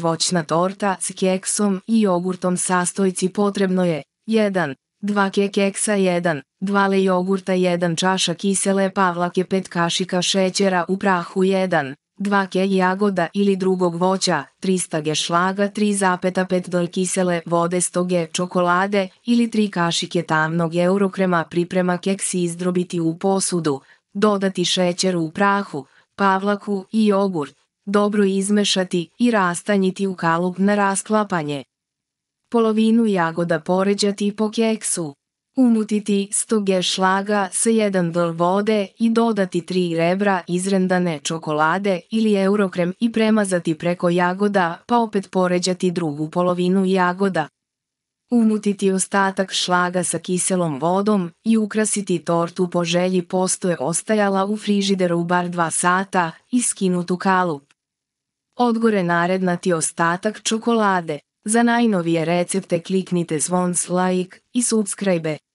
Voćna torta s keksom i jogurtom sastojci potrebno je 1. 2 kekeksa keksa 1, 2 le jogurta 1 čaša kisele pavlake 5 kašika šećera u prahu 1, 2 ke jagoda ili drugog voća, 300 ge šlaga 3,5 dl kisele vode 100 ge čokolade ili 3 kašike tamnog eurokrema priprema keksi izdrobiti u posudu, dodati šećer u prahu, pavlaku i jogurt, dobro izmešati i rastanjiti u kalup na rasklapanje. Polovinu jagoda poređati po keksu. Umutiti 100 g šlaga sa 1 dl vode i dodati 3 rebra izrendane čokolade ili eurokrem i premazati preko jagoda pa opet poređati drugu polovinu jagoda. Umutiti ostatak šlaga sa kiselom vodom i ukrasiti tortu po želji postoje ostajala u frižideru bar 2 sata i skinutu kalup. Odgore narednati ostatak čokolade. Za najnovije recepte kliknite zvon like i subscribe.